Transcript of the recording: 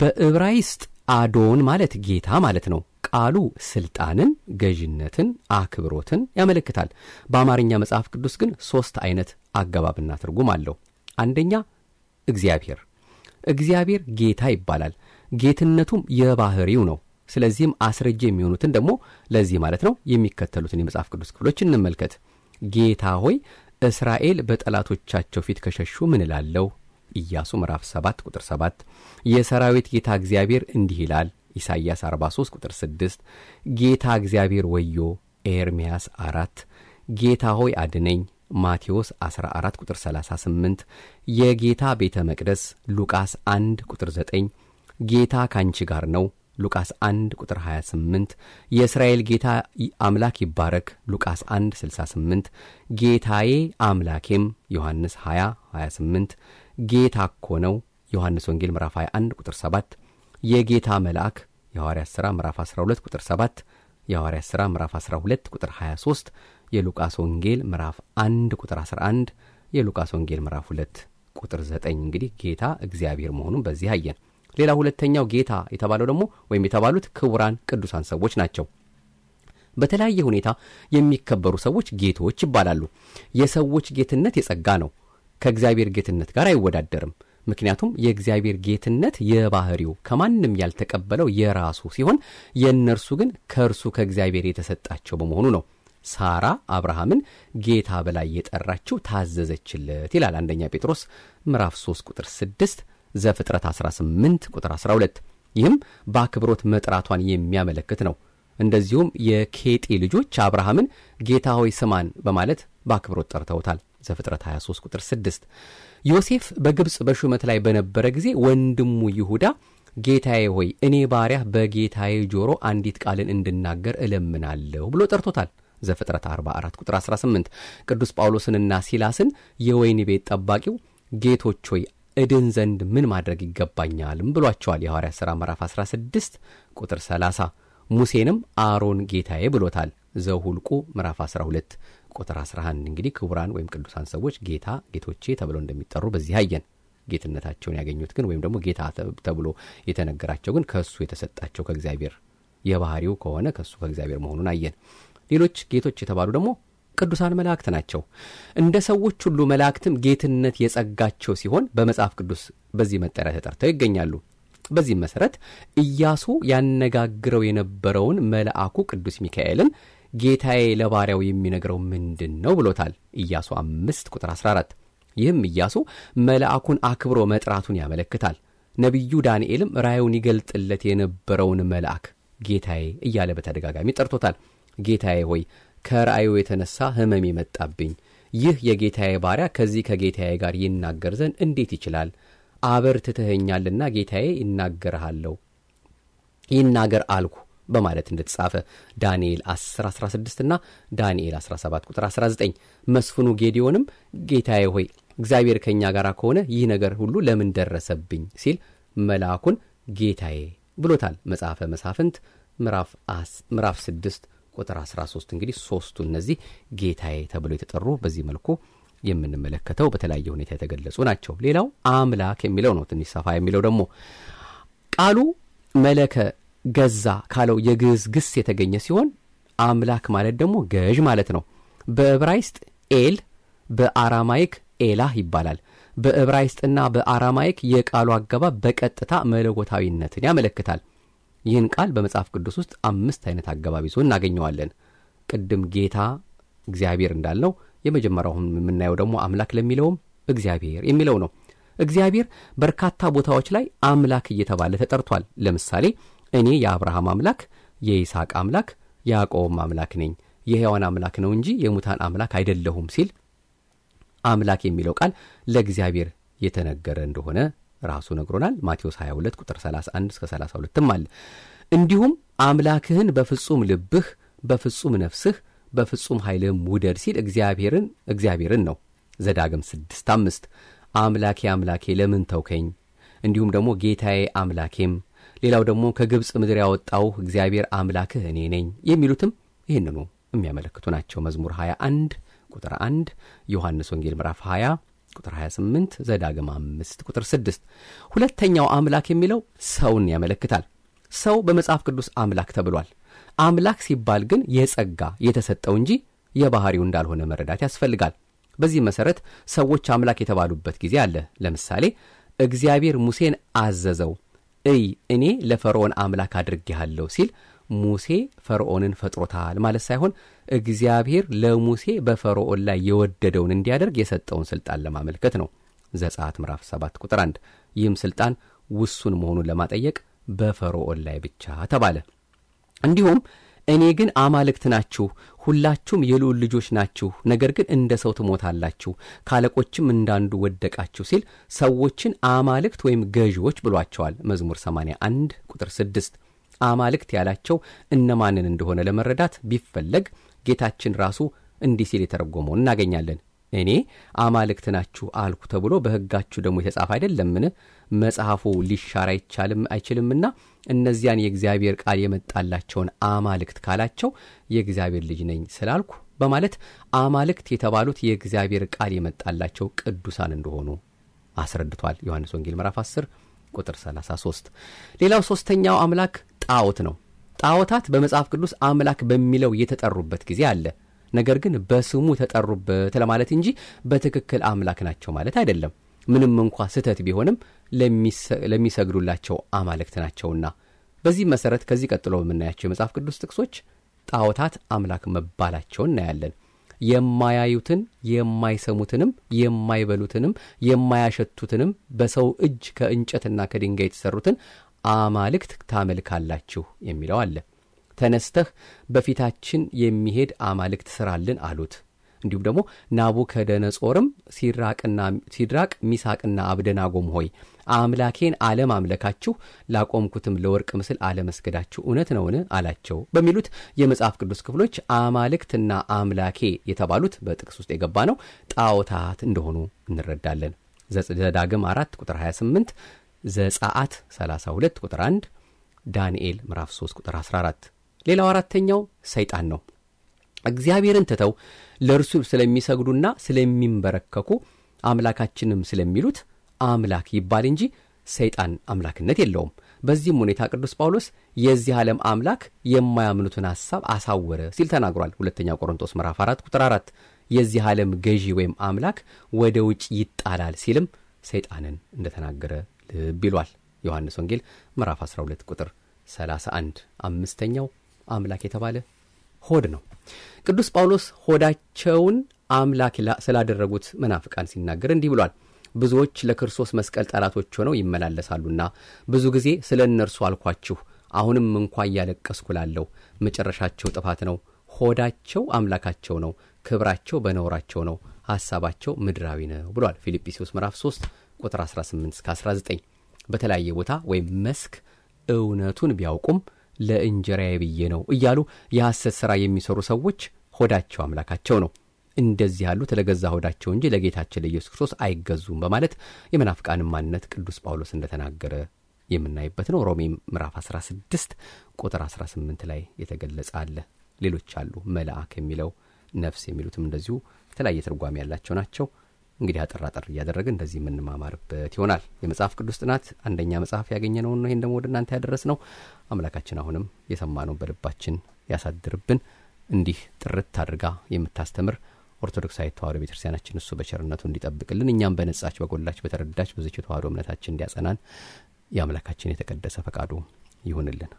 በዕብራይስጥ አዶን ማለት ጌታ ማለት ነው። ቃሉ ስልጣንን፣ ገዥነትን፣ አክብሮትን ያመለክታል። በአማርኛ መጽሐፍ ቅዱስ ግን ሦስት አይነት አገባብና ትርጉም አለው። አንደኛ እግዚአብሔር፣ እግዚአብሔር ጌታ ይባላል። ጌትነቱም የባህሪው ነው። ስለዚህም አስረጅ የሚሆኑትን ደግሞ ለዚህ ማለት ነው የሚከተሉትን የመጽሐፍ ቅዱስ ክፍሎች እንመልከት። ጌታ ሆይ እስራኤል በጠላቶቻቸው ፊት ከሸሹ ምን እላለሁ ኢያሱ ምዕራፍ 7 ቁጥር 7 የሰራዊት ጌታ እግዚአብሔር እንዲህ ይላል ኢሳይያስ 43 ቁጥር 6 ጌታ እግዚአብሔር ወዮ ኤርምያስ 4 ጌታ ሆይ አድነኝ ማቴዎስ 14 ቁጥር 38 የጌታ ቤተ መቅደስ ሉቃስ 1 ቁጥር 9 ጌታ ካንቺ ጋር ነው ሉቃስ 1 ቁጥር 28 የእስራኤል ጌታ አምላክ ይባረክ ሉቃስ 1 68 ጌታዬ አምላኬም ዮሐንስ 20 28 ጌታ እኮ ነው ዮሐንስ ወንጌል ምዕራፍ 21 ቁጥር 7 የጌታ መልአክ የሐዋርያት ሥራ ምዕራፍ 12 ቁጥር 7 የሐዋርያት ሥራ ምዕራፍ 12 ቁጥር 23 የሉቃስ ወንጌል ምዕራፍ 1 ቁጥር 11 የሉቃስ ወንጌል ምዕራፍ 2 ቁጥር 9 እንግዲህ ጌታ እግዚአብሔር መሆኑን በዚህ አየን ሌላ ሁለተኛው ጌታ የተባለው ደግሞ ወይም የተባሉት ክቡራን ቅዱሳን ሰዎች ናቸው በተለያየ ሁኔታ የሚከበሩ ሰዎች ጌቶች ይባላሉ የሰዎች ጌትነት የጸጋ ነው ከእግዚአብሔር ጌትነት ጋር አይወዳደርም። ምክንያቱም የእግዚአብሔር ጌትነት የባህሪው ከማንም ያልተቀበለው የራሱ ሲሆን የእነርሱ ግን ከእርሱ ከእግዚአብሔር የተሰጣቸው በመሆኑ ነው። ሳራ አብርሃምን ጌታ በላይ የጠራችው ታዘዘችለት ይላል አንደኛ ጴጥሮስ ምዕራፍ 3 ቁጥር 6 ዘፍጥረት 18 ቁጥር 12 ይህም በአክብሮት መጥራቷን የሚያመለክት ነው። እንደዚሁም የኬጢ ልጆች አብርሃምን ጌታ ሆይ ስማን በማለት በአክብሮት ጠርተውታል። ዘፍጥረት 23 ቁጥር 6 ዮሴፍ በግብፅ በሹመት ላይ በነበረ ጊዜ ወንድሙ ይሁዳ ጌታዬ ሆይ እኔ ባሪያህ በጌታዬ ጆሮ አንዲት ቃልን እንድናገር እለምናለሁ ብሎ ጠርቶታል ዘፍጥረት 44 ቁጥር 18 ቅዱስ ጳውሎስንና ሲላስን የወይን ቤት ጠባቂው ጌቶች ሆይ እድን ዘንድ ምን ማድረግ ይገባኛልም ብሏቸዋል የሐዋርያ ሥራ ምዕራፍ 16 ቁጥር 30 ሙሴንም አሮን ጌታዬ ብሎታል ዘሁልቁ ምዕራፍ 12 ቁጥር 11 እንግዲህ ክቡራን ወይም ቅዱሳን ሰዎች ጌታ ጌቶቼ ተብሎ እንደሚጠሩ በዚህ አየን። ጌትነታቸውን ያገኙት ግን ወይም ደግሞ ጌታ ተብሎ የተነገራቸው ግን ከእሱ የተሰጣቸው ከእግዚአብሔር የባህሪው ከሆነ ከእሱ ከእግዚአብሔር መሆኑን አየን። ሌሎች ጌቶች የተባሉ ደግሞ ቅዱሳን መላእክት ናቸው። እንደ ሰዎች ሁሉ መላእክትም ጌትነት የጸጋቸው ሲሆን በመጽሐፍ ቅዱስ በዚህ መጠሪያ ተጠርተው ይገኛሉ። በዚህ መሠረት ኢያሱ ያነጋግረው የነበረውን መልአኩ ቅዱስ ሚካኤልን ጌታዬ ለባሪያው የሚነግረው ምንድን ነው ብሎታል ኢያሱ አምስት ቁጥር 14 ይህም ኢያሱ መልአኩን አክብሮ መጥራቱን ያመለክታል ነቢዩ ዳንኤልም ራዩን ይገልጥለት የነበረውን መልአክ ጌታዬ እያለ በተደጋጋሚ ጠርቶታል ጌታዬ ሆይ ከራእዩ የተነሳ ህመም የመጣብኝ ይህ የጌታዬ ባሪያ ከዚህ ከጌታዬ ጋር ይናገር ዘንድ እንዴት ይችላል አበርትተኸኛልና ጌታዬ ይናገርሃለሁ ይናገር አልኩ በማለት እንደተጻፈ ዳንኤል 10 16 ና ዳንኤል 17 ቁጥር 19 መስፍኑ ጌዲዮንም ጌታዬ ሆይ እግዚአብሔር ከእኛ ጋር ከሆነ ይህ ነገር ሁሉ ለምን ደረሰብኝ ሲል መልአኩን ጌታዬ ብሎታል መጽሐፈ መሳፍንት ምዕራፍ 6 ቁጥር 13 እንግዲህ ሶስቱ እነዚህ ጌታዬ ተብሎ የተጠሩ በዚህ መልኩ የምንመለከተው በተለያየ ሁኔታ የተገለጹ ናቸው። ሌላው አምላክ የሚለው ነው። ትንሽ ሰፋ የሚለው ደግሞ ቃሉ መለከ ገዛ ካለው የግዝግስ ግስ የተገኘ ሲሆን አምላክ ማለት ደግሞ ገዥ ማለት ነው። በዕብራይስጥ ኤል፣ በአራማይክ ኤላህ ይባላል። በዕብራይስጥና በአራማይክ የቃሉ አገባብ በቀጥታ መለጎታዊነትን ያመለክታል። ይህን ቃል በመጽሐፍ ቅዱስ ውስጥ አምስት አይነት አገባብ ይዞ እናገኘዋለን። ቅድም ጌታ እግዚአብሔር እንዳልነው የመጀመሪያውን የምናየው ደግሞ አምላክ ለሚለውም እግዚአብሔር የሚለው ነው። እግዚአብሔር በርካታ ቦታዎች ላይ አምላክ እየተባለ ተጠርቷል። ለምሳሌ እኔ የአብርሃም አምላክ፣ የይስሐቅ አምላክ፣ የያዕቆብም አምላክ ነኝ፣ የሕያዋን አምላክ ነው እንጂ የሙታን አምላክ አይደለሁም ሲል አምላክ የሚለው ቃል ለእግዚአብሔር የተነገረ እንደሆነ ራሱ ነግሮናል። ማቴዎስ 22 ቁጥር 31 እስከ 32ም አለ። እንዲሁም አምላክህን በፍጹም ልብህ፣ በፍጹም ነፍስህ፣ በፍጹም ኃይል ውደድ ሲል እግዚአብሔርን እግዚአብሔርን ነው ዘዳግም ስድስት አምስት አምላኬ አምላኬ ለምን ተውከኝ እንዲሁም ደግሞ ጌታዬ አምላኬም ሌላው ደግሞ ከግብፅ ምድር ያወጣው እግዚአብሔር አምላክህ እኔ ነኝ የሚሉትም ይህንኑ የሚያመለክቱ ናቸው መዝሙር 21 ቁጥር 1 ዮሐንስ ወንጌል ምዕራፍ 20 ቁጥር 28 ዘዳግም 5 ቁጥር 6 ሁለተኛው አምላክ የሚለው ሰውን ያመለክታል ሰው በመጽሐፍ ቅዱስ አምላክ ተብሏል አምላክ ሲባል ግን የጸጋ የተሰጠው እንጂ የባህሪው እንዳልሆነ መረዳት ያስፈልጋል። በዚህ መሰረት ሰዎች አምላክ የተባሉበት ጊዜ አለ። ለምሳሌ እግዚአብሔር ሙሴን አዘዘው፣ እይ እኔ ለፈርዖን አምላክ አድርጌሃለሁ ሲል ሙሴ ፈርዖንን ፈጥሮታል ማለት ሳይሆን እግዚአብሔር ለሙሴ በፈርዖን ላይ የወደደውን እንዲያደርግ የሰጠውን ስልጣን ለማመልከት ነው። ዘጻት ምዕራፍ 7 ቁጥር 1። ይህም ስልጣን ውሱን መሆኑን ለማጠየቅ በፈርዖን ላይ ብቻ ተባለ። እንዲሁም እኔ ግን አማልክት ናችሁ፣ ሁላችሁም የልዑል ልጆች ናችሁ፣ ነገር ግን እንደ ሰው ትሞታላችሁ፣ ካለቆችም እንዳንዱ ወደቃችሁ ሲል ሰዎችን አማልክት ወይም ገዢዎች ብሏቸዋል። መዝሙር 81 ቁጥር 6 አማልክት ያላቸው እነማንን እንደሆነ ለመረዳት ቢፈለግ ጌታችን ራሱ እንዲህ ሲል የተረጎመውን እናገኛለን። እኔ አማልክት ናችሁ አልኩ ተብሎ በህጋችሁ ደግሞ የተጻፈ አይደለምን? መጽሐፉ ሊሻር አይቻልም አይችልምና እነዚያን የእግዚአብሔር ቃል የመጣላቸውን አማልክት ካላቸው የእግዚአብሔር ልጅ ነኝ ስላልኩ በማለት አማልክት የተባሉት የእግዚአብሔር ቃል የመጣላቸው ቅዱሳን እንደሆኑ አስረድቷል። ዮሐንስ ወንጌል ምዕራፍ 10 ቁጥር 33። ሌላው ሦስተኛው አምላክ ጣዖት ነው። ጣዖታት በመጽሐፍ ቅዱስ አምላክ በሚለው የተጠሩበት ጊዜ አለ። ነገር ግን በስሙ ተጠሩበት ለማለት እንጂ በትክክል አምላክ ናቸው ማለት አይደለም። ምንም እንኳ ስህተት ቢሆንም ለሚሰግዱላቸው አማልክት ናቸውና። በዚህ መሰረት ከዚህ ቀጥሎ በምናያቸው የመጽሐፍ ቅዱስ ጥቅሶች ጣዖታት አምላክ መባላቸው እናያለን። የማያዩትን የማይሰሙትንም የማይበሉትንም የማያሸቱትንም በሰው እጅ ከእንጨትና ከድንጋይ የተሰሩትን አማልክት ታመልካላችሁ የሚለው አለ። ተነስተህ በፊታችን የሚሄድ አማልክት ስራልን አሉት። እንዲሁም ደግሞ ናቡከደነጾርም ሲድራቅ ሚሳቅና አብደናጎም ሆይ አምላኬን አምለካችሁ ላቆምኩትም ለወርቅ ምስል አለመስገዳችሁ እውነት ነውን አላቸው በሚሉት የመጽሐፍ ቅዱስ ክፍሎች አማልክትና አምላኬ የተባሉት በጥቅስ ውስጥ የገባ ነው ጣዖታት እንደሆኑ እንረዳለን ዘዳግም 4 ቁጥር 28 ዘጻአት 32 ቁጥር 1 ዳንኤል ምዕራፍ 3 ቁጥር 14 ሌላው አራተኛው ሰይጣን ነው እግዚአብሔርን ትተው ለእርሱ ስለሚሰግዱና ስለሚንበረከኩ አምላካችንም ስለሚሉት አምላክ ይባል እንጂ ሰይጣን አምላክነት የለውም በዚህም ሁኔታ ቅዱስ ጳውሎስ የዚህ ዓለም አምላክ የማያምኑትን ሐሳብ አሳወረ ሲል ተናግሯል ሁለተኛ ቆሮንቶስ ምዕራፍ 4 ቁጥር 4 የዚህ ዓለም ገዢ ወይም አምላክ ወደ ውጭ ይጣላል ሲልም ሰይጣንን እንደተናገረ ልብ ይሏል ዮሐንስ ወንጌል ምዕራፍ 12 ቁጥር 31 አምስተኛው አምላክ የተባለ ሆድ ነው። ቅዱስ ጳውሎስ ሆዳቸውን አምላክ ስላደረጉት መናፍቃን ሲናገር እንዲህ ብሏል። ብዙዎች ለክርስቶስ መስቀል ጠላቶች ሆነው ይመላለሳሉና ብዙ ጊዜ ስለ እነርሱ አልኳችሁ፣ አሁንም እንኳ እያለቀስኩ ላለው መጨረሻቸው ጥፋት ነው። ሆዳቸው አምላካቸው ነው፣ ክብራቸው በነውራቸው ነው፣ ሐሳባቸው ምድራዊ ነው ብሏል። ፊልጵስዩስ ምዕራፍ 3 ቁጥር 18 እስከ 19 በተለያየ ቦታ ወይም መስክ እውነቱን ቢያውቁም ለእንጀራዬ ብዬ ነው እያሉ የሐሰት ሥራ የሚሠሩ ሰዎች ሆዳቸው አምላካቸው ነው። እንደዚህ ያሉት ለገዛ ሆዳቸው እንጂ ለጌታችን ለኢየሱስ ክርስቶስ አይገዙም በማለት የመናፍቃን ማንነት ቅዱስ ጳውሎስ እንደተናገረ የምናይበት ነው። ሮሜ ምዕራፍ 16 ቁጥር 18 ላይ የተገለጸ አለ። ሌሎች አሉ። መልአክ የሚለው ነፍስ የሚሉትም እንደዚሁ የተለያየ ትርጓሜ ያላቸው ናቸው። እንግዲህ አጠር አጠር እያደረገ እንደዚህ የምንማማርበት ይሆናል። የመጽሐፍ ቅዱስ ጥናት አንደኛ መጽሐፍ ያገኘ ነው። ይህን ደግሞ ወደ እናንተ ያደረስ ነው። አምላካችን አሁንም ነው በልባችን ያሳድርብን። እንዲህ ጥርት አድርጋ የምታስተምር ኦርቶዶክሳዊት ተዋህዶ ቤተክርስቲያናችን እሱ በቸርነቱ እንዲጠብቅልን እኛም በነጻች በጎላች በተረዳች ብዙች የተዋሕዶ እምነታችን እንዲያጸናን የአምላካችን የተቀደሰ ፈቃዱ ይሁንልን።